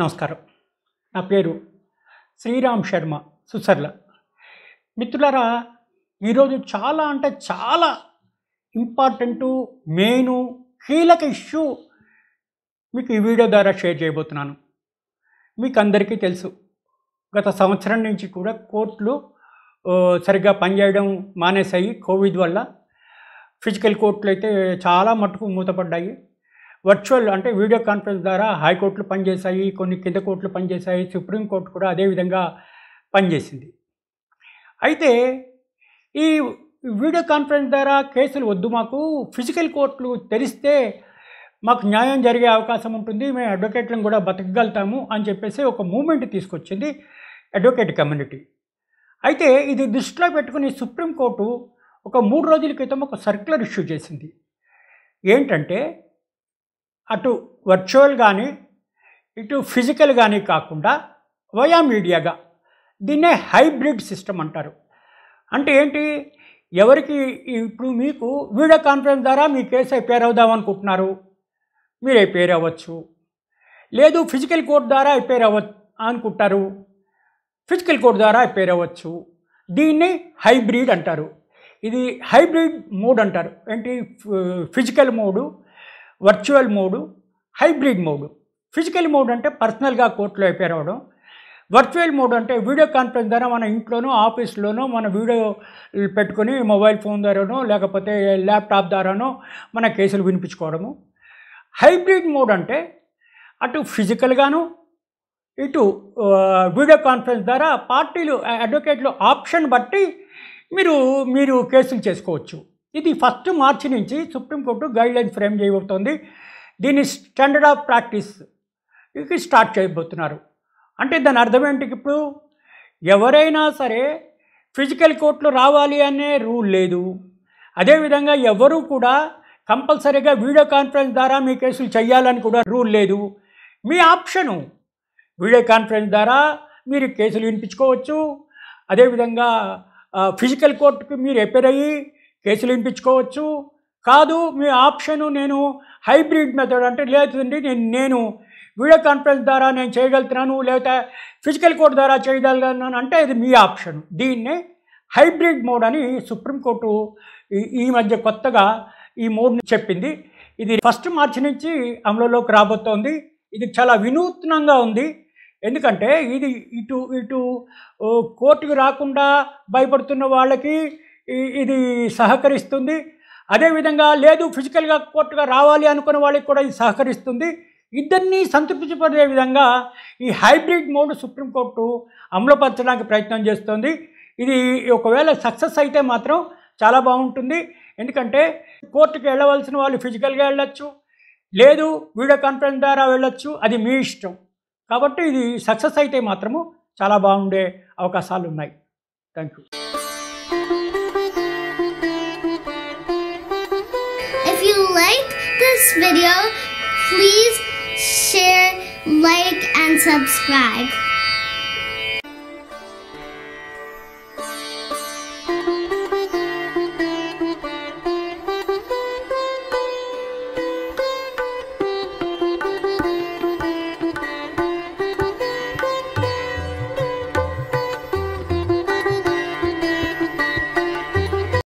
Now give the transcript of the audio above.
నమస్కారం నా పేరు శ్రీరామ్ శర్మ సుసర్ల మిత్రులారా ఈరోజు చాలా అంటే చాలా ఇంపార్టెంటు మెయిన్ కీలక ఇష్యూ మీకు ఈ వీడియో ద్వారా షేర్ చేయబోతున్నాను మీకు అందరికీ తెలుసు గత సంవత్సరం నుంచి కూడా కోర్టులు సరిగ్గా పనిచేయడం మానేసాయి కోవిడ్ వల్ల ఫిజికల్ కోర్టులు అయితే చాలా మట్టుకు మూతపడ్డాయి వర్చువల్ అంటే వీడియో కాన్ఫరెన్స్ ద్వారా హైకోర్టులు పనిచేశాయి కొన్ని కింద కోర్టులు పనిచేశాయి సుప్రీంకోర్టు కూడా అదేవిధంగా పనిచేసింది అయితే ఈ వీడియో కాన్ఫరెన్స్ ద్వారా కేసులు వద్దు మాకు ఫిజికల్ కోర్టులు తెరిస్తే మాకు న్యాయం జరిగే అవకాశం ఉంటుంది మేము అడ్వకేట్లను కూడా బతకగలుగుతాము అని చెప్పేసి ఒక మూమెంట్ తీసుకొచ్చింది అడ్వకేట్ కమ్యూనిటీ అయితే ఇది దృష్టిలో పెట్టుకుని సుప్రీంకోర్టు ఒక మూడు రోజుల క్రితం ఒక సర్క్యులర్ ఇష్యూ చేసింది ఏంటంటే అటు వర్చువల్ కానీ ఇటు ఫిజికల్ కానీ కాకుండా వయా మీడియాగా దీన్నే హైబ్రిడ్ సిస్టమ్ అంటారు అంటే ఏంటి ఎవరికి ఇప్పుడు మీకు వీడియో కాన్ఫరెన్స్ ద్వారా మీ కేసు ఎపేర్ అవుదాం అనుకుంటున్నారు మీరు ఎపేర్ అవ్వచ్చు లేదు ఫిజికల్ కోర్ట్ ద్వారా ఎపేర్ అవ అనుకుంటారు ఫిజికల్ కోర్ట్ ద్వారా రిపేర్ అవ్వచ్చు దీన్ని హైబ్రిడ్ అంటారు ఇది హైబ్రిడ్ మోడ్ అంటారు ఏంటి physical mode virtual mode hybrid mode physical mode అంటే పర్సనల్గా కోర్టులో అయిపోయి రావడం వర్చువల్ మోడ్ అంటే వీడియో కాన్ఫరెన్స్ ద్వారా మన ఇంట్లోనూ ఆఫీస్లోనూ మన వీడియో పెట్టుకొని మొబైల్ ఫోన్ ద్వారానో లేకపోతే ల్యాప్టాప్ ద్వారానో మన కేసులు వినిపించుకోవడము హైబ్రిడ్ మోడ్ అంటే అటు ఫిజికల్గాను ఇటు వీడియో కాన్ఫరెన్స్ ద్వారా పార్టీలు అడ్వకేట్లు ఆప్షన్ బట్టి మీరు మీరు కేసులు చేసుకోవచ్చు ఇది ఫస్ట్ మార్చి నుంచి సుప్రీంకోర్టు గైడ్లైన్ ఫ్రేమ్ చేయబోతోంది దీని స్టాండర్డ్ ఆఫ్ ప్రాక్టీస్ ఇది స్టార్ట్ చేయబోతున్నారు అంటే దాని అర్థం ఏంటి ఇప్పుడు ఎవరైనా సరే ఫిజికల్ కోర్టులు రావాలి అనే రూల్ లేదు అదేవిధంగా ఎవరు కూడా కంపల్సరీగా వీడియో కాన్ఫరెన్స్ ద్వారా మీ కేసులు చేయాలని కూడా రూల్ లేదు మీ ఆప్షను వీడియో కాన్ఫరెన్స్ ద్వారా మీరు కేసులు వినిపించుకోవచ్చు అదేవిధంగా ఫిజికల్ కోర్టుకి మీరు ఎపేర్ అయ్యి కేసులు వినిపించుకోవచ్చు కాదు మీ ఆప్షను నేను హైబ్రిడ్ మెథడ్ అంటే లేదండి నేను నేను వీడియో కాన్ఫరెన్స్ ద్వారా నేను చేయగలుగుతున్నాను లేకపోతే ఫిజికల్ కోర్ట్ ద్వారా చేయగలుగుతున్నాను అంటే ఇది మీ ఆప్షన్ దీన్నే హైబ్రిడ్ మోడ్ అని సుప్రీంకోర్టు ఈ మధ్య కొత్తగా ఈ మోడ్ని చెప్పింది ఇది ఫస్ట్ మార్చి నుంచి అమలులోకి రాబోతోంది ఇది చాలా వినూత్నంగా ఉంది ఎందుకంటే ఇది ఇటు ఇటు కోర్టుకు రాకుండా భయపడుతున్న వాళ్ళకి ఇది సహకరిస్తుంది అదేవిధంగా లేదు ఫిజికల్గా కోర్టుగా రావాలి అనుకున్న వాళ్ళకి కూడా ఇది సహకరిస్తుంది ఇద్దరినీ సంతృప్తిపడే విధంగా ఈ హైబ్రిడ్ మోడ్ సుప్రీంకోర్టు అమలుపరచడానికి ప్రయత్నం చేస్తుంది ఇది ఒకవేళ సక్సెస్ అయితే మాత్రం చాలా బాగుంటుంది ఎందుకంటే కోర్టుకి వెళ్ళవలసిన వాళ్ళు ఫిజికల్గా వెళ్ళొచ్చు లేదు వీడియో కాన్ఫరెన్స్ ద్వారా వెళ్ళొచ్చు అది మీ ఇష్టం కాబట్టి ఇది సక్సెస్ అయితే మాత్రము చాలా బాగుండే అవకాశాలు ఉన్నాయి thank you video. Please share, like, and subscribe.